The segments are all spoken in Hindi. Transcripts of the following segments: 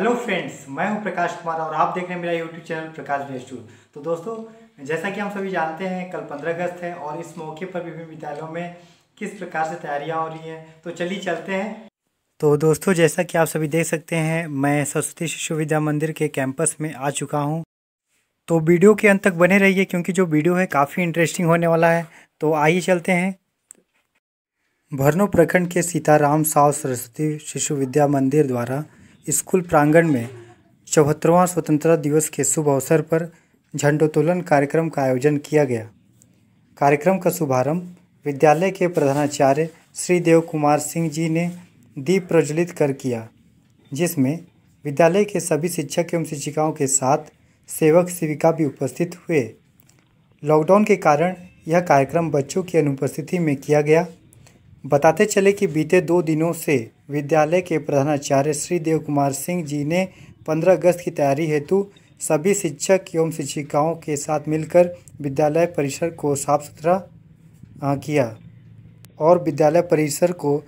हेलो फ्रेंड्स मैं हूं प्रकाश कुमार और आप देख रहे हैं मेरा यूट्यूब चैनल प्रकाश बेस्टू तो दोस्तों जैसा कि हम सभी जानते हैं कल 15 अगस्त है और इस मौके पर विभिन्न विद्यालयों में किस प्रकार से तैयारियां हो रही हैं तो चलिए चलते हैं तो दोस्तों जैसा कि आप सभी देख सकते हैं मैं सरस्वती शिशु विद्या मंदिर के कैंपस में आ चुका हूँ तो वीडियो के अंत तक बने रहिए क्योंकि जो वीडियो है काफ़ी इंटरेस्टिंग होने वाला है तो आइए चलते हैं भरनो प्रखंड के सीताराम साव सरस्वती शिशु विद्या मंदिर द्वारा स्कूल प्रांगण में चौहत्तरवां स्वतंत्रता दिवस के शुभ अवसर पर झंडोत्तोलन कार्यक्रम का आयोजन किया गया कार्यक्रम का शुभारंभ विद्यालय के प्रधानाचार्य श्री देव कुमार सिंह जी ने दीप प्रज्वलित कर किया जिसमें विद्यालय के सभी शिक्षक एवं शिक्षिकाओं के साथ सेवक सेविका भी उपस्थित हुए लॉकडाउन के कारण यह कार्यक्रम बच्चों की अनुपस्थिति में किया गया बताते चले कि बीते दो दिनों से विद्यालय के प्रधानाचार्य श्री देव कुमार सिंह जी ने 15 अगस्त की तैयारी हेतु सभी शिक्षक एवं शिक्षिकाओं के साथ मिलकर विद्यालय परिसर को साफ सुथरा किया और विद्यालय परिसर को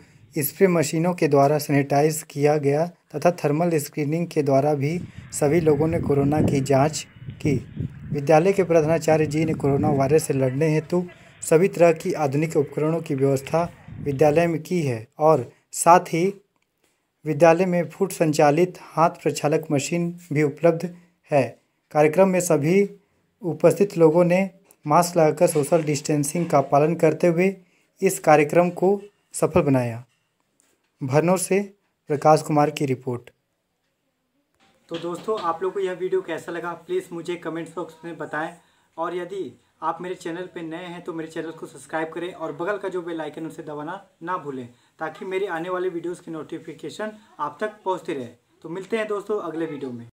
स्प्रे मशीनों के द्वारा सैनिटाइज किया गया तथा थर्मल स्क्रीनिंग के द्वारा भी सभी लोगों ने कोरोना की जांच की विद्यालय के प्रधानाचार्य जी ने कोरोना वायरस से लड़ने हेतु सभी तरह की आधुनिक उपकरणों की व्यवस्था विद्यालय में की है और साथ ही विद्यालय में फुट संचालित हाथ प्रक्षालक मशीन भी उपलब्ध है कार्यक्रम में सभी उपस्थित लोगों ने मास्क लगाकर सोशल डिस्टेंसिंग का पालन करते हुए इस कार्यक्रम को सफल बनाया भरनौर से प्रकाश कुमार की रिपोर्ट तो दोस्तों आप लोगों को यह वीडियो कैसा लगा प्लीज़ मुझे कमेंट बॉक्स में बताएं और यदि आप मेरे चैनल पर नए हैं तो मेरे चैनल को सब्सक्राइब करें और बगल का जो बेल आइकन उसे दबाना ना भूलें ताकि मेरे आने वाले वीडियोस की नोटिफिकेशन आप तक पहुंचती रहे तो मिलते हैं दोस्तों अगले वीडियो में